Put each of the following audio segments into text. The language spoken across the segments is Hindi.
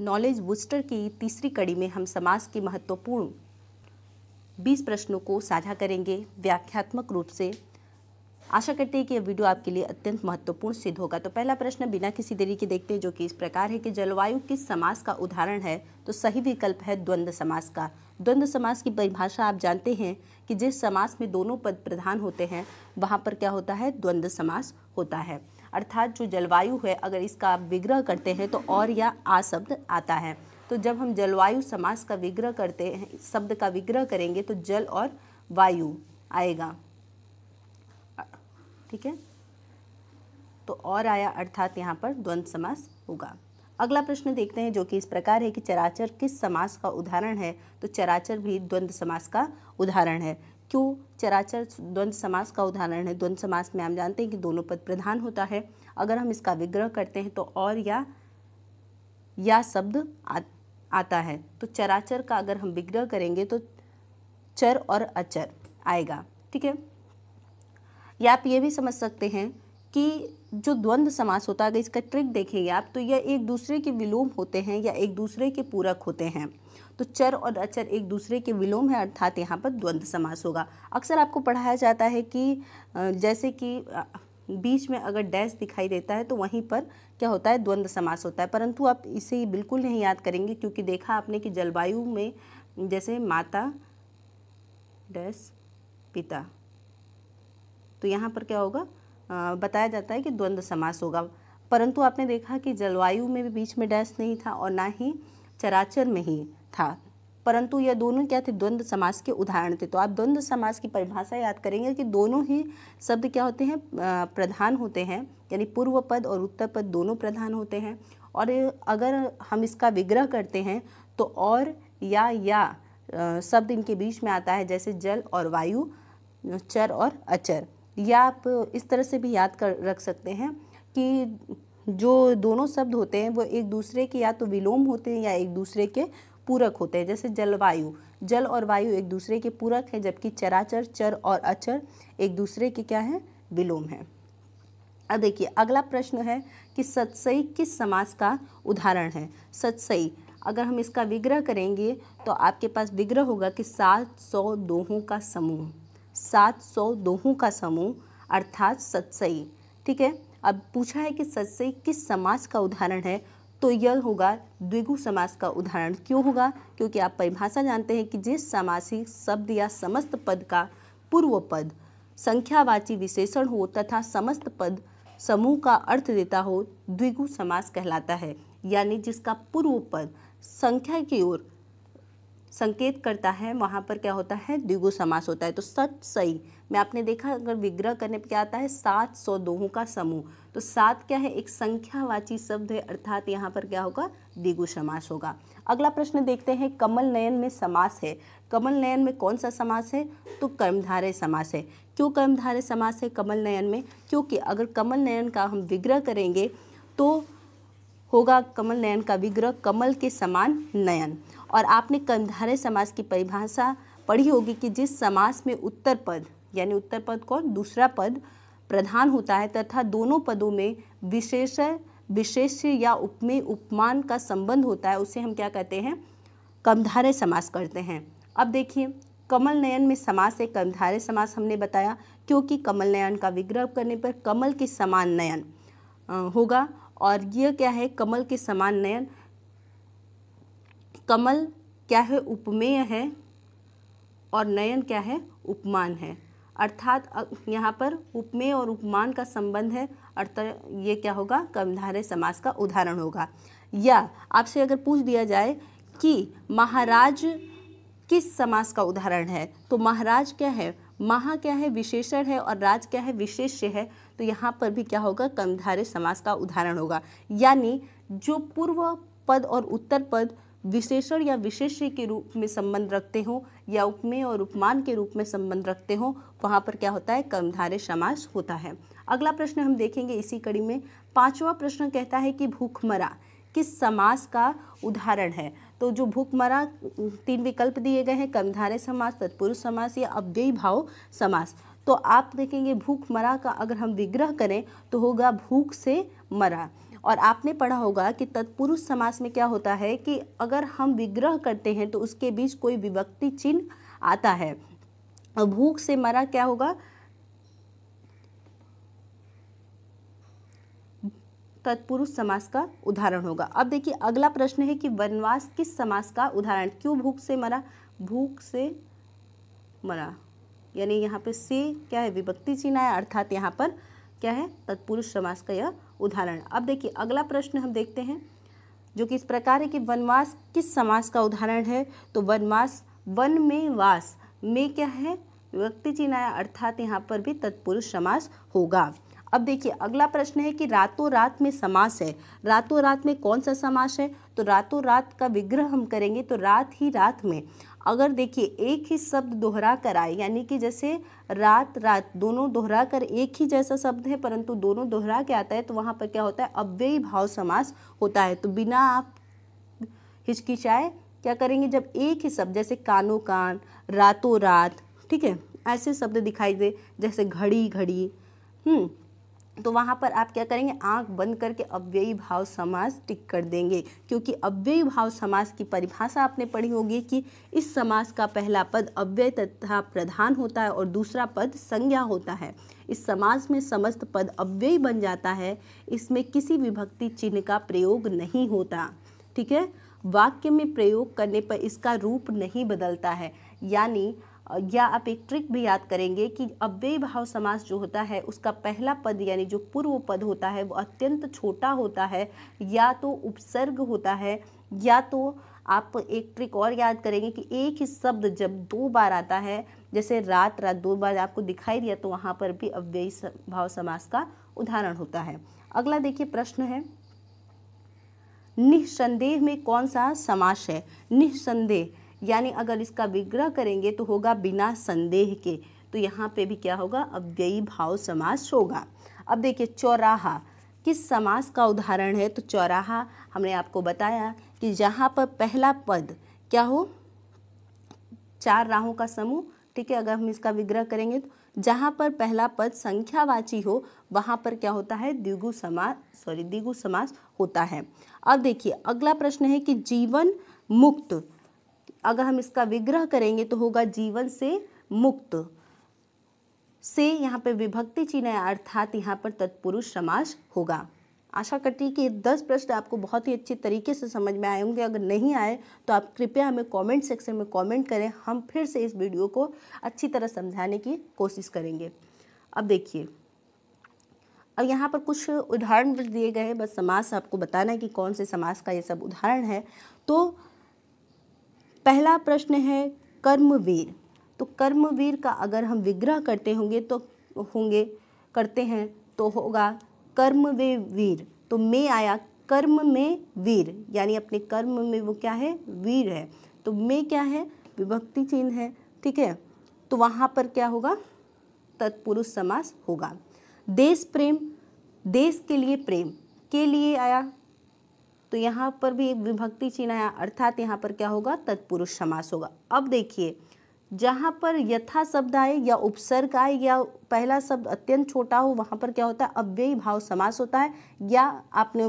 नॉलेज बूस्टर की तीसरी कड़ी में हम समाज के महत्वपूर्ण 20 प्रश्नों को साझा करेंगे व्याख्यात्मक रूप से आशा करते हैं कि यह वीडियो आपके लिए अत्यंत महत्वपूर्ण सिद्ध होगा तो पहला प्रश्न बिना किसी देरी के देखते हैं जो कि इस प्रकार है कि जलवायु किस समास का उदाहरण है तो सही विकल्प है द्वंद्व समास का द्वंद्व समास की परिभाषा आप जानते हैं कि जिस समास में दोनों पद प्रधान होते हैं वहाँ पर क्या होता है द्वंद्व समास होता है अर्थात जो जलवायु है अगर इसका आप विग्रह करते हैं तो और या आ शब्द आता है तो जब हम जलवायु समास का विग्रह करते हैं शब्द का विग्रह करेंगे तो जल और वायु आएगा ठीक है तो और आया अर्थात यहाँ पर द्वंद्व समास होगा अगला प्रश्न देखते हैं जो कि इस प्रकार है कि चराचर किस समास का उदाहरण है तो चराचर भी द्वंद्व समास का उदाहरण है क्यों चराचर द्वंद्व समास का उदाहरण है द्वंद्व समास में हम जानते हैं कि दोनों पद प्रधान होता है अगर हम इसका विग्रह करते हैं तो और या या शब्द आ, आता है तो चराचर का अगर हम विग्रह करेंगे तो चर और अचर आएगा ठीक है या आप ये भी समझ सकते हैं कि जो द्वंद्व समास होता है अगर इसका ट्रिक देखेंगे आप तो यह एक दूसरे के विलोम होते हैं या एक दूसरे के पूरक होते हैं तो चर और अचर एक दूसरे के विलोम है अर्थात यहाँ पर द्वंद्व समास होगा अक्सर आपको पढ़ाया जाता है कि जैसे कि बीच में अगर डैश दिखाई देता है तो वहीं पर क्या होता है द्वंद्व समास होता है परंतु आप इसे बिल्कुल नहीं याद करेंगे क्योंकि देखा आपने कि जलवायु में जैसे माता डैश पिता तो यहाँ पर क्या होगा बताया जाता है कि द्वंद्व समास होगा परंतु आपने देखा कि जलवायु में भी बीच में डैश नहीं था और ना ही चराचर में ही था परंतु यह दोनों क्या थे द्वंद्व समास के उदाहरण थे तो आप द्वंद्व समास की परिभाषा याद करेंगे कि दोनों ही शब्द क्या होते हैं प्रधान होते हैं यानी पूर्व पद और उत्तर पद दोनों प्रधान होते हैं और अगर हम इसका विग्रह करते हैं तो और या या शब्द इनके बीच में आता है जैसे जल और वायु चर और अचर या आप इस तरह से भी याद कर रख सकते हैं कि जो दोनों शब्द होते हैं वो एक दूसरे के या तो विलोम होते हैं या एक दूसरे के पूरक होते हैं जैसे जलवायु जल और वायु एक दूसरे के पूरक हैं जबकि चराचर चर और अचर एक दूसरे के क्या हैं विलोम हैं अब देखिए अगला प्रश्न है कि सतसई किस समास का उदाहरण है सतसई अगर हम इसका विग्रह करेंगे तो आपके पास विग्रह होगा कि सात सौ दोहों का समूह सात सौ दोहों का समूह अर्थात सत्सई ठीक है अब पूछा है कि सत्सई किस समाज का उदाहरण है तो यह होगा द्विगु समास का उदाहरण क्यों होगा क्योंकि आप परिभाषा जानते हैं कि जिस समासी शब्द या समस्त पद का पूर्व पद संख्यावाची विशेषण हो तथा समस्त पद समूह का अर्थ देता हो द्विगु समास कहलाता है यानी जिसका पूर्व पद संख्या की ओर संकेत करता है वहाँ पर क्या होता है द्विगु समास होता है तो सच सही में आपने देखा अगर विग्रह करने पर क्या आता है सात सौ दोहों का समूह तो सात क्या है एक संख्यावाची शब्द है अर्थात यहाँ पर क्या होगा द्विगु समास होगा अगला प्रश्न देखते हैं कमल नयन में समास है कमल नयन में कौन सा समास है तो कर्मधारय समास है क्यों कर्मधारय समास है कमल नयन में क्योंकि अगर कमल नयन का हम विग्रह करेंगे तो होगा कमल नयन का विग्रह कमल के समान नयन और आपने कंधारे समाज की परिभाषा पढ़ी होगी कि जिस समास में उत्तर पद यानी उत्तर पद कौन दूसरा पद प्रधान होता है तथा दोनों पदों में विशेष विशेष या उपमेय उपमान का संबंध होता है उसे हम क्या कहते हैं कमधारे समास करते हैं अब देखिए कमल नयन में समास है कमधारे समास हमने बताया क्योंकि कमल नयन का विग्रह करने पर कमल के समान नयन होगा और यह क्या है कमल के समान नयन कमल क्या है उपमेय है और नयन क्या है उपमान है अर्थात यहाँ पर उपमेय और उपमान का संबंध है अर्थात ये क्या होगा कर्मधारय समास का उदाहरण होगा या आपसे अगर पूछ दिया जाए कि महाराज किस समास का उदाहरण है तो महाराज क्या है महा क्या है विशेषण है और राज क्या है विशेष्य है तो यहाँ पर भी क्या होगा कर्मधारय समास का उदाहरण होगा यानी जो पूर्व पद और उत्तर पद विशेषण या विशेष्य के रूप में संबंध रखते हो या उपमेय और उपमान के रूप में संबंध रखते हो वहाँ पर क्या होता है कर्मधारय समास होता है अगला प्रश्न हम देखेंगे इसी कड़ी में पांचवा प्रश्न कहता है कि भूखमरा किस समास का उदाहरण है तो जो भूखमरा तीन विकल्प दिए गए हैं कर्मधारय समास तत्पुरुष समास या अव्ययी भाव समास तो आप देखेंगे भूखमरा का अगर हम विग्रह करें तो होगा भूख से मरा और आपने पढ़ा होगा कि तत्पुरुष समास में क्या होता है कि अगर हम विग्रह करते हैं तो उसके बीच कोई विभक्ति चिन्ह आता है भूख से मरा क्या होगा तत्पुरुष समास का उदाहरण होगा अब देखिए अगला प्रश्न है कि वनवास किस समास का उदाहरण क्यों भूख से मरा भूख से मरा यानी यहाँ पे से क्या है विभक्ति चिन्ह है अर्थात यहाँ पर क्या है तत्पुरुष समास का यह उदाहरण अब देखिए अगला प्रश्न हम देखते हैं जो कि इस प्रकार है कि वनवास किस समास का उदाहरण है तो वनवास वन में वास में क्या है व्यक्ति चिन्ह अर्थात यहाँ पर भी तत्पुरुष समास होगा अब देखिए अगला प्रश्न है कि रातों रात में समास है रातों रात में कौन सा समास है तो रातों रात का विग्रह हम करेंगे तो रात ही रात में अगर देखिए एक ही शब्द दोहरा कर आए यानी कि जैसे रात रात दोनों दोहरा कर एक ही जैसा शब्द है परंतु दोनों दोहरा के आता है तो वहाँ पर क्या होता है अव्ययी भाव समास होता है तो बिना आप हिचकिचाए क्या करेंगे जब एक ही शब्द जैसे कानों कान रातों रात ठीक है ऐसे शब्द दिखाई दे जैसे घड़ी घड़ी हम्म तो वहाँ पर आप क्या करेंगे आंख बंद करके अव्ययी भाव समास टिक कर देंगे क्योंकि अव्ययी भाव समास की परिभाषा आपने पढ़ी होगी कि इस समास का पहला पद अव्यय तथा प्रधान होता है और दूसरा पद संज्ञा होता है इस समाज में समस्त पद अव्ययी बन जाता है इसमें किसी विभक्ति चिन्ह का प्रयोग नहीं होता ठीक है वाक्य में प्रयोग करने पर इसका रूप नहीं बदलता है यानी या आप एक ट्रिक भी याद करेंगे कि अव्यय भाव समास जो होता है उसका पहला पद यानी जो पूर्व पद होता है वो अत्यंत छोटा होता है या तो उपसर्ग होता है या तो आप एक ट्रिक और याद करेंगे कि एक ही शब्द जब दो बार आता है जैसे रात रात दो बार आपको दिखाई दिया तो वहाँ पर भी अव्ययी भाव समास का उदाहरण होता है अगला देखिए प्रश्न है निसंदेह में कौन सा समास है निसंदेह यानी अगर इसका विग्रह करेंगे तो होगा बिना संदेह के तो यहाँ पे भी क्या होगा अव्ययी भाव समास होगा अब देखिए चौराहा किस समास का उदाहरण है तो चौराहा हमने आपको बताया कि जहाँ पर पहला पद क्या हो चार राहों का समूह ठीक है अगर हम इसका विग्रह करेंगे तो जहाँ पर पहला पद संख्यावाची हो वहाँ पर क्या होता है द्विगु समास सॉरी द्विगु समास होता है अब देखिए अगला प्रश्न है कि जीवन मुक्त अगर हम इसका विग्रह करेंगे तो होगा जीवन से मुक्त से यहाँ पे विभक्ति चिन्ह है अर्थात यहाँ पर तत्पुरुष समास होगा आशा करती हूँ कि दस प्रश्न आपको बहुत ही अच्छे तरीके से समझ में आए होंगे अगर नहीं आए तो आप कृपया हमें कमेंट सेक्शन में कमेंट करें हम फिर से इस वीडियो को अच्छी तरह समझाने की कोशिश करेंगे अब देखिए अब यहाँ पर कुछ उदाहरण दिए गए हैं बस समास आपको बताना है कि कौन से समास का ये सब उदाहरण है तो पहला प्रश्न है कर्मवीर तो कर्मवीर का अगर हम विग्रह करते होंगे तो होंगे करते हैं तो होगा कर्म वे वीर तो में आया कर्म में वीर यानी अपने कर्म में वो क्या है वीर है तो में क्या है विभक्ति चिन्ह है ठीक है तो वहाँ पर क्या होगा तत्पुरुष समास होगा देश प्रेम देश के लिए प्रेम के लिए आया तो यहाँ पर भी एक विभक्ति चिन्ह आया अर्थात यहाँ पर क्या होगा तत्पुरुष समास होगा अब देखिए जहाँ पर यथा शब्द आए या उपसर्ग आए या पहला शब्द अत्यंत छोटा हो वहाँ पर क्या होता है अव्ययी भाव समास होता है या आपने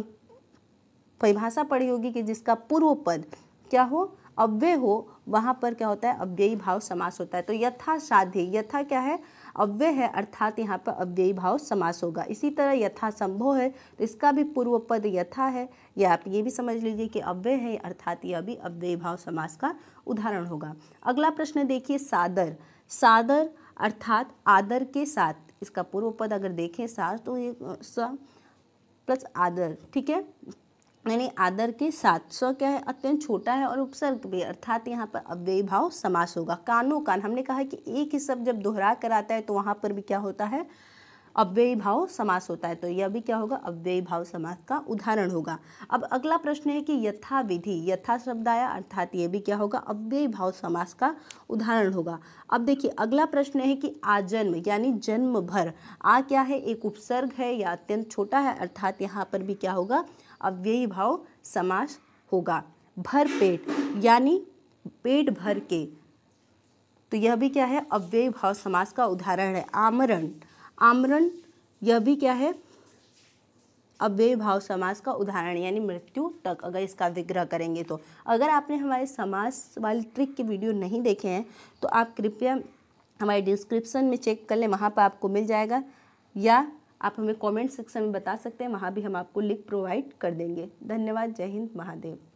परिभाषा पढ़ी होगी कि जिसका पूर्व पद क्या हो अव्यय हो वहाँ पर क्या होता है अव्ययी भाव समास होता है तो यथा साध्य यथा क्या है अव्यय है अर्थात यहाँ पर अव्ययी भाव समास होगा इसी तरह यथा संभव है तो इसका भी पूर्व पद यथा है या आप ये भी समझ लीजिए कि अव्यय है अर्थात यह भी अव्ययी भाव समास का उदाहरण होगा अगला प्रश्न देखिए सादर सादर अर्थात आदर के साथ इसका पूर्व पद अगर देखें सार तो ये स प्लस आदर ठीक है यानी आदर के साथ स्व क्या है अत्यंत छोटा है और उपसर्ग भी अर्थात यहाँ पर अव्ययी भाव समास होगा कानो कान हमने कहा कि एक ही शब्द जब दोहरा कर आता है तो वहाँ पर भी क्या होता है अव्ययी भाव समास होता है तो यह भी क्या होगा अव्ययी भाव समास का उदाहरण होगा अब अगला प्रश्न है कि यथा विधि यथा शब्द आया अर्थात यह भी क्या होगा अव्ययी भाव समास का उदाहरण होगा अब देखिए अगला प्रश्न है कि आजन्म यानी जन्म भर आ क्या है एक उपसर्ग है या अत्यंत छोटा है अर्थात यहाँ पर भी क्या होगा अव्ययी भाव समास होगा भर पेट यानी पेट भर के तो यह भी क्या है अव्ययी भाव समास का उदाहरण है आमरण आमरण यह भी क्या है अव्यय भाव समास का उदाहरण यानी मृत्यु तक अगर इसका विग्रह करेंगे तो अगर आपने हमारे समास वाली ट्रिक के वीडियो नहीं देखे हैं तो आप कृपया हमारे डिस्क्रिप्शन में चेक कर लें वहाँ पर आपको मिल जाएगा या आप हमें कमेंट सेक्शन में बता सकते हैं वहाँ भी हम आपको लिंक प्रोवाइड कर देंगे धन्यवाद जय हिंद महादेव